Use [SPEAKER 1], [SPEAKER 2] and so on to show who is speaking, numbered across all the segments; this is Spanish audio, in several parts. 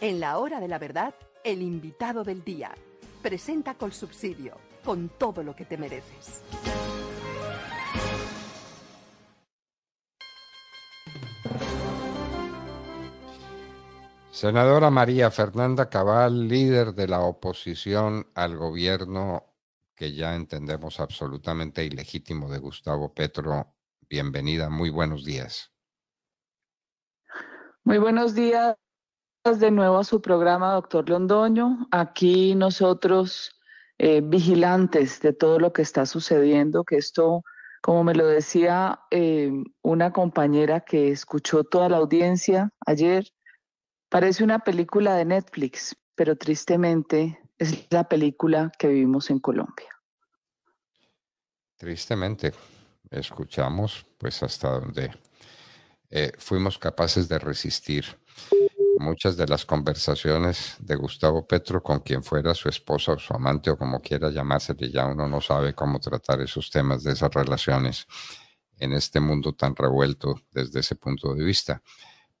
[SPEAKER 1] En la hora de la verdad, el invitado del día. Presenta con subsidio, con todo lo que te mereces.
[SPEAKER 2] Senadora María Fernanda Cabal, líder de la oposición al gobierno que ya entendemos absolutamente ilegítimo de Gustavo Petro, bienvenida, muy buenos días.
[SPEAKER 1] Muy buenos días, de nuevo a su programa, doctor Londoño. Aquí nosotros eh, vigilantes de todo lo que está sucediendo, que esto, como me lo decía eh, una compañera que escuchó toda la audiencia ayer, parece una película de Netflix, pero tristemente es la película que vivimos en Colombia.
[SPEAKER 2] Tristemente, escuchamos pues hasta donde eh, fuimos capaces de resistir muchas de las conversaciones de Gustavo Petro con quien fuera su esposa o su amante o como quiera llamarse que ya uno no sabe cómo tratar esos temas de esas relaciones en este mundo tan revuelto desde ese punto de vista.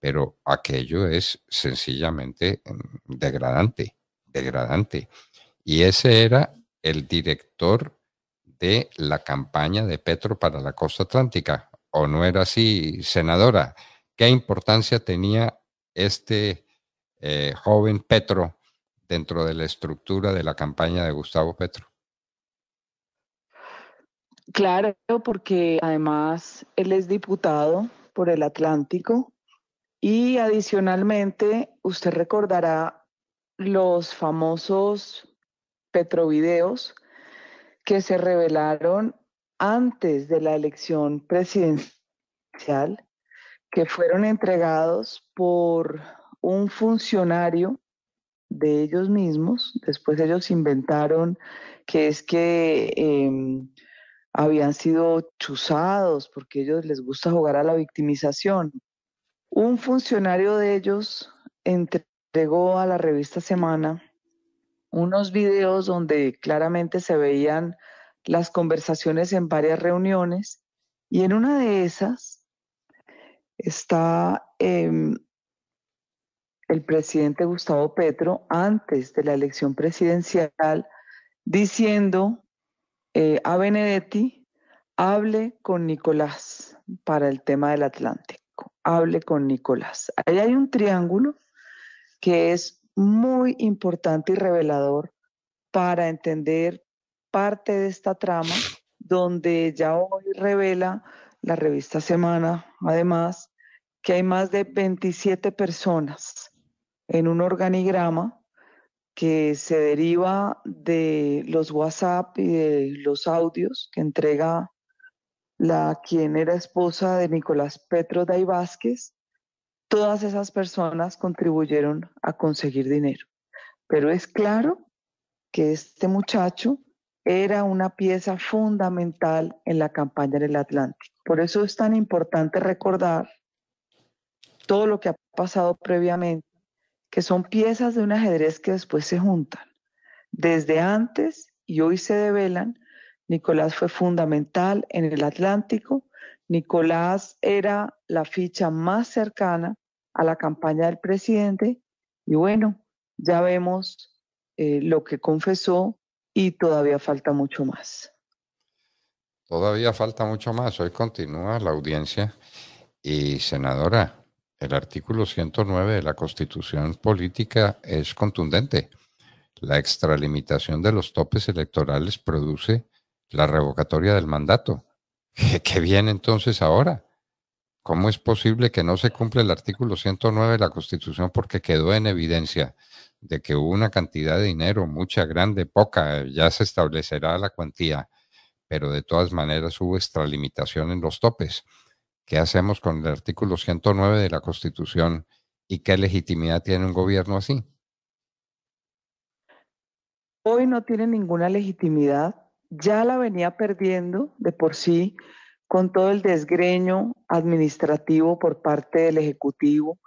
[SPEAKER 2] Pero aquello es sencillamente mm, degradante,
[SPEAKER 1] degradante.
[SPEAKER 2] Y ese era el director de la campaña de Petro para la costa atlántica. ¿O no era así, senadora? ¿Qué importancia tenía este eh, joven Petro dentro de la estructura de la campaña de Gustavo Petro?
[SPEAKER 1] Claro, porque además él es diputado por el Atlántico y adicionalmente usted recordará los famosos petrovideos que se revelaron antes de la elección presidencial que fueron entregados por un funcionario de ellos mismos. Después ellos inventaron que es que em, habían sido chuzados porque ellos les gusta jugar a la victimización. Un funcionario de ellos entregó a la revista Semana unos videos donde claramente se veían las conversaciones en varias reuniones y en una de esas está em, el presidente Gustavo Petro antes de la elección presidencial diciendo eh, a Benedetti, hable con Nicolás para el tema del Atlántico, hable con Nicolás. Ahí hay un triángulo que es muy importante y revelador para entender parte de esta trama donde ya hoy revela la revista Semana, además, que hay más de 27 personas en un organigrama que se deriva de los WhatsApp y de los audios que entrega la quien era esposa de Nicolás Petro Day Vázquez, todas esas personas contribuyeron a conseguir dinero. Pero es claro que este muchacho era una pieza fundamental en la campaña del Atlántico. Por eso es tan importante recordar todo lo que ha pasado previamente, que son piezas de un ajedrez que después se juntan. Desde antes y hoy se develan, Nicolás fue fundamental en el Atlántico, Nicolás era la ficha más cercana a la campaña del presidente y bueno, ya vemos eh, lo que confesó y todavía falta mucho más.
[SPEAKER 2] Todavía falta mucho más. Hoy continúa la audiencia. Y senadora, el artículo 109 de la Constitución Política es contundente. La extralimitación de los topes electorales produce la revocatoria del mandato. ¿Qué viene entonces ahora? ¿Cómo es posible que no se cumpla el artículo 109 de la Constitución porque quedó en evidencia de que hubo una cantidad de dinero, mucha, grande, poca, ya se establecerá la cuantía, pero de todas maneras hubo extralimitación en los topes. ¿Qué hacemos con el artículo 109 de la Constitución y qué legitimidad tiene un gobierno así?
[SPEAKER 1] Hoy no tiene ninguna legitimidad, ya la venía perdiendo de por sí con todo el desgreño administrativo por parte del Ejecutivo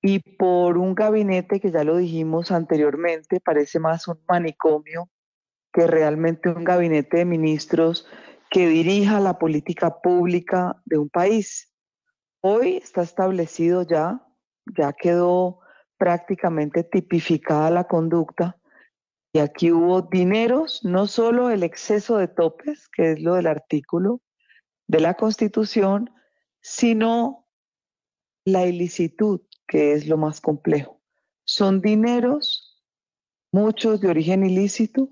[SPEAKER 1] y por un gabinete que ya lo dijimos anteriormente, parece más un manicomio que realmente un gabinete de ministros que dirija la política pública de un país. Hoy está establecido ya, ya quedó prácticamente tipificada la conducta y aquí hubo dineros, no solo el exceso de topes, que es lo del artículo de la Constitución, sino la ilicitud, que es lo más complejo. Son dineros, muchos de origen ilícito,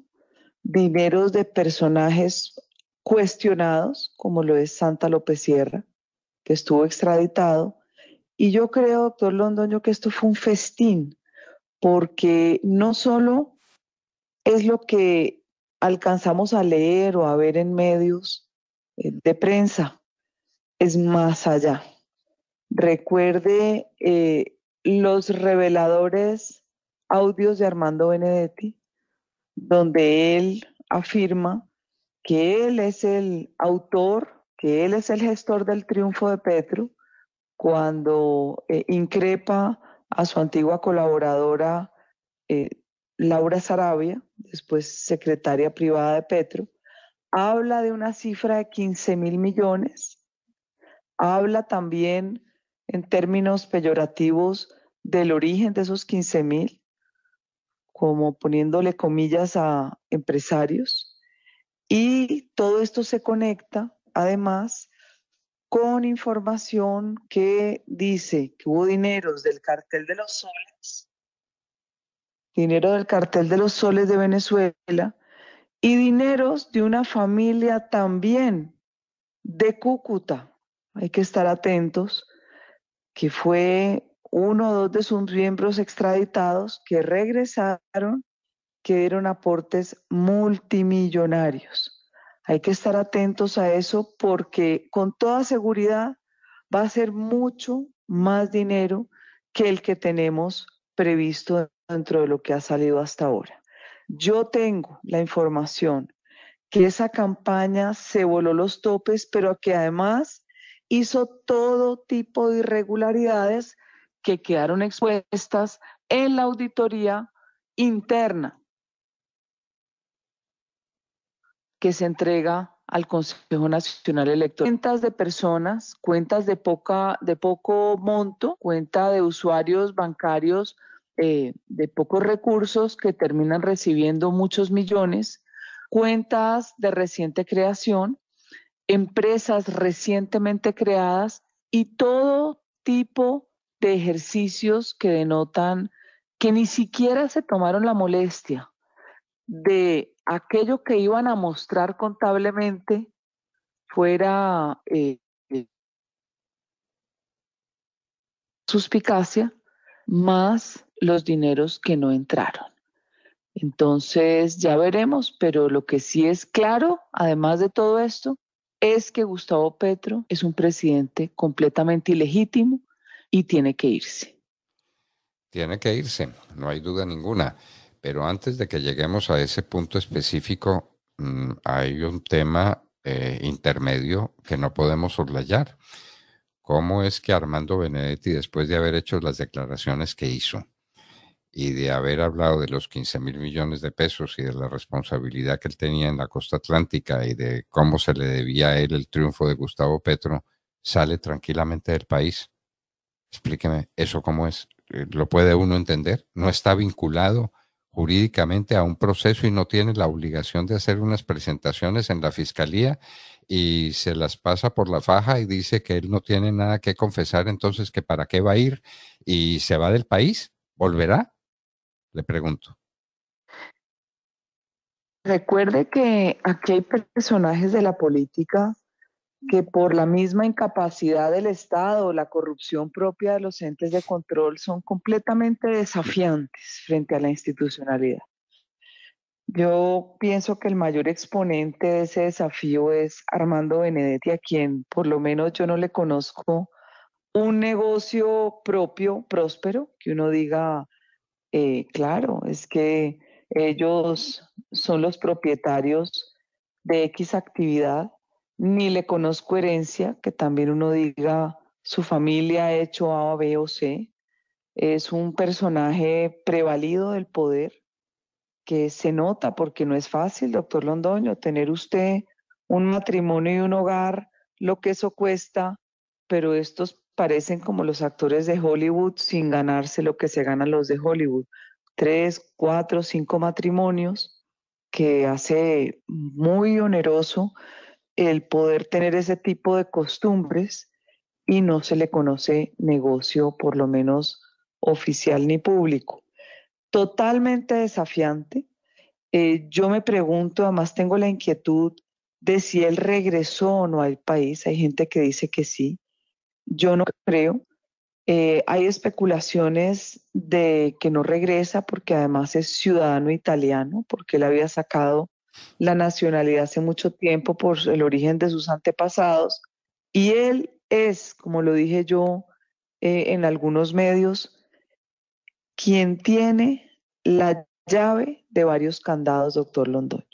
[SPEAKER 1] dineros de personajes cuestionados, como lo es Santa López Sierra, que estuvo extraditado. Y yo creo, doctor Londoño, que esto fue un festín, porque no solo es lo que alcanzamos a leer o a ver en medios eh, de prensa, es más allá. Recuerde eh, los reveladores audios de Armando Benedetti, donde él afirma que él es el autor, que él es el gestor del triunfo de Petro, cuando eh, increpa a su antigua colaboradora eh, Laura Sarabia, después secretaria privada de Petro, habla de una cifra de 15 mil millones, habla también en términos peyorativos del origen de esos 15 mil, como poniéndole comillas a empresarios. Y todo esto se conecta además con información que dice que hubo dineros del cartel de los soles, dinero del cartel de los soles de Venezuela y dineros de una familia también de Cúcuta. Hay que estar atentos, que fue uno o dos de sus miembros extraditados que regresaron, que dieron aportes multimillonarios. Hay que estar atentos a eso porque con toda seguridad va a ser mucho más dinero que el que tenemos previsto dentro de lo que ha salido hasta ahora. Yo tengo la información que esa campaña se voló los topes, pero que además hizo todo tipo de irregularidades que quedaron expuestas en la auditoría interna que se entrega al Consejo Nacional Electoral. Cuentas de personas, cuentas de, poca, de poco monto, cuenta de usuarios bancarios eh, de pocos recursos que terminan recibiendo muchos millones, cuentas de reciente creación, empresas recientemente creadas y todo tipo de ejercicios que denotan que ni siquiera se tomaron la molestia de aquello que iban a mostrar contablemente fuera eh, eh, suspicacia más los dineros que no entraron. Entonces ya veremos, pero lo que sí es claro, además de todo esto, es que Gustavo Petro es un presidente completamente ilegítimo, y tiene que irse.
[SPEAKER 2] Tiene que irse, no hay duda ninguna. Pero antes de que lleguemos a ese punto específico, mm, hay un tema eh, intermedio que no podemos soslayar. ¿Cómo es que Armando Benedetti, después de haber hecho las declaraciones que hizo y de haber hablado de los 15 mil millones de pesos y de la responsabilidad que él tenía en la costa atlántica y de cómo se le debía a él el triunfo de Gustavo Petro, sale tranquilamente del país? Explíqueme, ¿eso cómo es? Eh, ¿Lo puede uno entender? ¿No está vinculado jurídicamente a un proceso y no tiene la obligación de hacer unas presentaciones en la fiscalía y se las pasa por la faja y dice que él no tiene nada que confesar, entonces que para qué va a ir y se va del país? ¿Volverá? Le pregunto.
[SPEAKER 1] Recuerde que aquí hay personajes de la política que por la misma incapacidad del Estado la corrupción propia de los entes de control son completamente desafiantes frente a la institucionalidad. Yo pienso que el mayor exponente de ese desafío es Armando Benedetti, a quien por lo menos yo no le conozco un negocio propio, próspero, que uno diga, eh, claro, es que ellos son los propietarios de X actividad ni le conozco herencia, que también uno diga su familia ha hecho A, B o C. Es un personaje prevalido del poder que se nota porque no es fácil, doctor Londoño, tener usted un matrimonio y un hogar, lo que eso cuesta, pero estos parecen como los actores de Hollywood sin ganarse lo que se ganan los de Hollywood. Tres, cuatro, cinco matrimonios que hace muy oneroso el poder tener ese tipo de costumbres y no se le conoce negocio, por lo menos oficial ni público. Totalmente desafiante. Eh, yo me pregunto, además tengo la inquietud de si él regresó o no al país. Hay gente que dice que sí. Yo no creo. Eh, hay especulaciones de que no regresa porque además es ciudadano italiano, porque él había sacado la nacionalidad hace mucho tiempo por el origen de sus antepasados y él es, como lo dije yo eh, en algunos medios, quien tiene la llave de varios candados, doctor Londoño,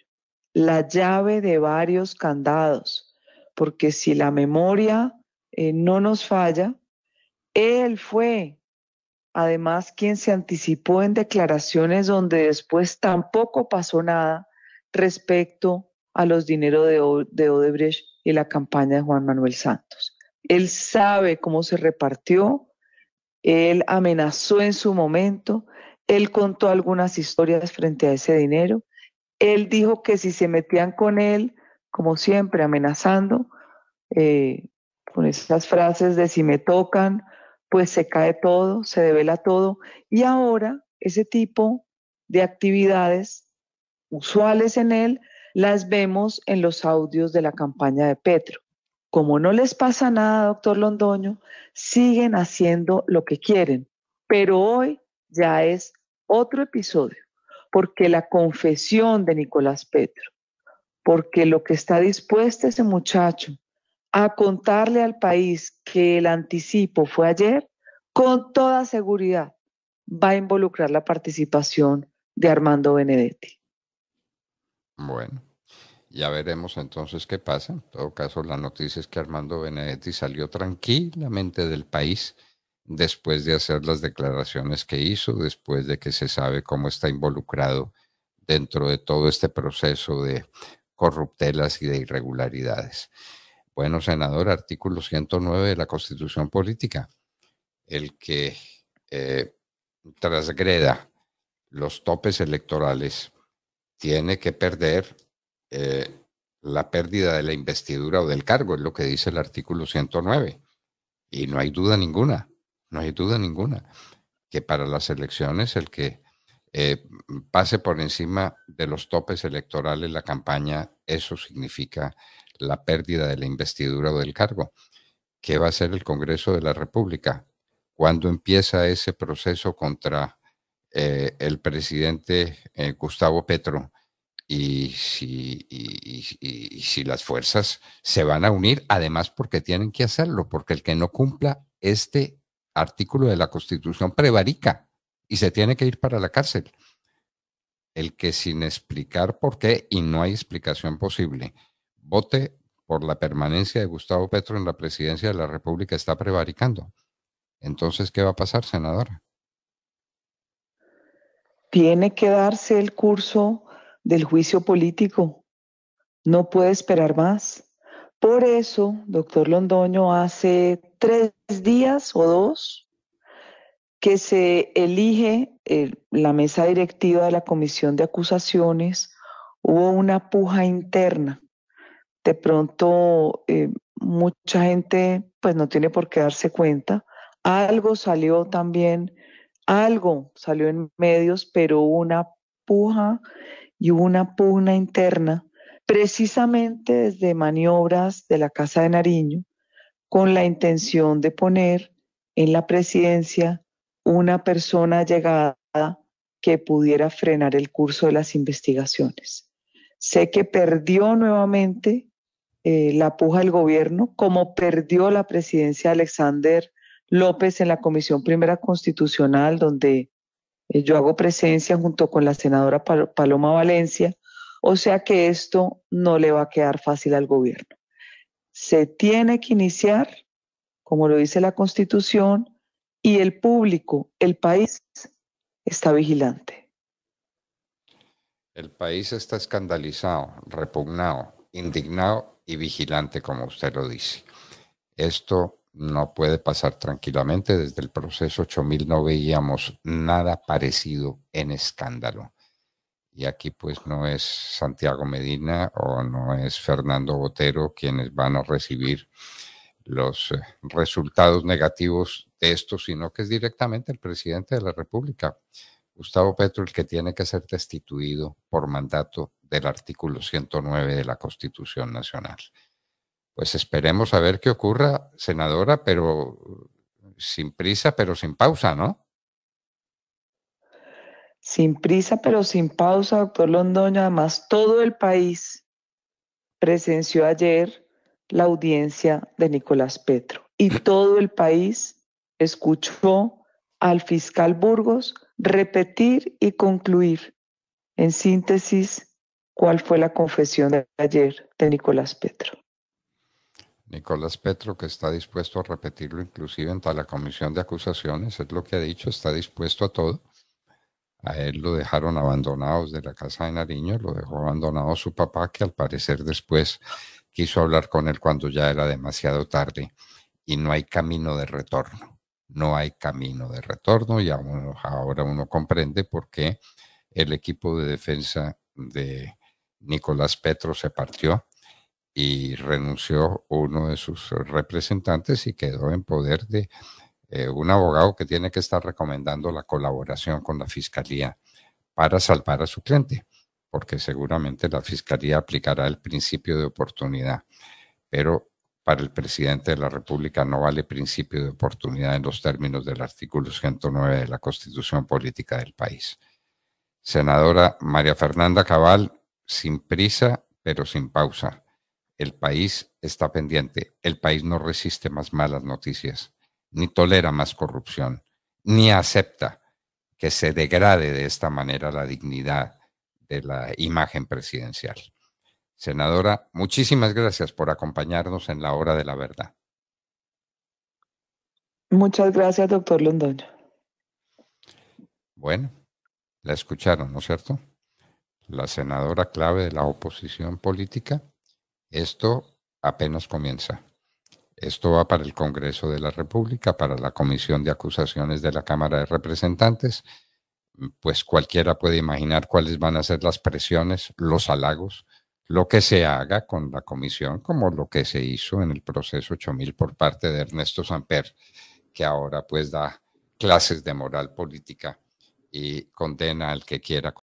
[SPEAKER 1] la llave de varios candados, porque si la memoria eh, no nos falla, él fue además quien se anticipó en declaraciones donde después tampoco pasó nada respecto a los dineros de, Odebrecht y la campaña de Juan Manuel Santos. Él sabe cómo se repartió, él amenazó en su momento, él contó algunas historias frente a ese dinero, él dijo que si se metían con él, como siempre, amenazando, eh, con esas frases de si me tocan, pues se cae todo, se devela todo. Y ahora ese tipo de actividades usuales en él, las vemos en los audios de la campaña de Petro. Como no les pasa nada, doctor Londoño, siguen haciendo lo que quieren. Pero hoy ya es otro episodio, porque la confesión de Nicolás Petro, porque lo que está dispuesto ese muchacho a contarle al país que el anticipo fue ayer, con toda seguridad va a involucrar la participación de Armando Benedetti.
[SPEAKER 2] Bueno, ya veremos entonces qué pasa. En todo caso, la noticia es que Armando Benedetti salió tranquilamente del país después de hacer las declaraciones que hizo, después de que se sabe cómo está involucrado dentro de todo este proceso de corruptelas y de irregularidades. Bueno, senador, artículo 109 de la Constitución Política, el que eh, transgreda los topes electorales tiene que perder eh, la pérdida de la investidura o del cargo, es lo que dice el artículo 109. Y no hay duda ninguna, no hay duda ninguna, que para las elecciones el que eh, pase por encima de los topes electorales la campaña, eso significa la pérdida de la investidura o del cargo. ¿Qué va a hacer el Congreso de la República? cuando empieza ese proceso contra eh, el presidente eh, Gustavo Petro y si, y si las fuerzas se van a unir, además porque tienen que hacerlo, porque el que no cumpla este artículo de la Constitución prevarica y se tiene que ir para la cárcel. El que sin explicar por qué, y no hay explicación posible, vote por la permanencia de Gustavo Petro en la presidencia de la República está prevaricando. Entonces, ¿qué va a pasar, senadora?
[SPEAKER 1] tiene que darse el curso del juicio político. No puede esperar más. Por eso, doctor Londoño, hace tres días o dos que se elige eh, la mesa directiva de la Comisión de Acusaciones, hubo una puja interna. De pronto, eh, mucha gente pues no tiene por qué darse cuenta. Algo salió también algo salió en medios, pero una puja y una pugna interna, precisamente desde maniobras de la Casa de Nariño, con la intención de poner en la presidencia una persona llegada que pudiera frenar el curso de las investigaciones. Sé que perdió nuevamente eh, la puja del gobierno, como perdió la presidencia Alexander López en la Comisión Primera Constitucional, donde eh, yo hago presencia junto con la senadora Paloma Valencia. O sea que esto no le va a quedar fácil al gobierno. Se tiene que iniciar, como lo dice la Constitución, y el público, el país, está vigilante.
[SPEAKER 2] El país está escandalizado, repugnado, indignado y vigilante, como usted lo dice. Esto no puede pasar tranquilamente. Desde el proceso 8000 no veíamos nada parecido en escándalo. Y aquí pues no es Santiago Medina o no es Fernando Botero quienes van a recibir los eh, resultados negativos de esto, sino que es directamente el presidente de la República, Gustavo Petro, el que tiene que ser destituido por mandato del artículo 109 de la Constitución Nacional. Pues esperemos a ver qué ocurra, senadora, pero uh, sin prisa, pero sin pausa, ¿no?
[SPEAKER 1] Sin prisa, pero sin pausa, doctor Londoño. Además, todo el país presenció ayer la audiencia de Nicolás Petro y mm. todo el país escuchó al fiscal Burgos repetir y concluir, en síntesis, cuál fue la confesión de ayer de Nicolás Petro.
[SPEAKER 2] Nicolás Petro, que está dispuesto a repetirlo inclusive en la comisión de acusaciones, es lo que ha dicho, está dispuesto a todo. A él lo dejaron abandonados de la casa de Nariño, lo dejó abandonado su papá, que al parecer después quiso hablar con él cuando ya era demasiado tarde y no hay camino de retorno. No hay camino de retorno y ahora uno comprende por qué el equipo de defensa de Nicolás Petro se partió y renunció uno de sus eh, representantes y quedó en poder de eh, un abogado que tiene que estar recomendando la colaboración con la fiscalía para salvar a su cliente, porque seguramente la fiscalía aplicará el principio de oportunidad, pero para el presidente de la República no vale principio de oportunidad en los términos del artículo 109 de la Constitución Política del país. Senadora María Fernanda Cabal, sin prisa, pero sin pausa el país está pendiente. El país no resiste más malas noticias, ni tolera más corrupción, ni acepta que se degrade de esta manera la dignidad de la imagen presidencial. Senadora, muchísimas gracias por acompañarnos en la hora de la verdad.
[SPEAKER 1] Muchas gracias, doctor Londoño.
[SPEAKER 2] Bueno, la escucharon, ¿no es cierto? La senadora clave de la oposición política esto apenas comienza. Esto va para el Congreso de la República, para la Comisión de Acusaciones de la Cámara de Representantes. Pues cualquiera puede imaginar cuáles van a ser las presiones, los halagos, lo que se haga con la comisión, como lo que se hizo en el proceso 8000 por parte de Ernesto Samper, que ahora pues da clases de moral política y condena al que quiera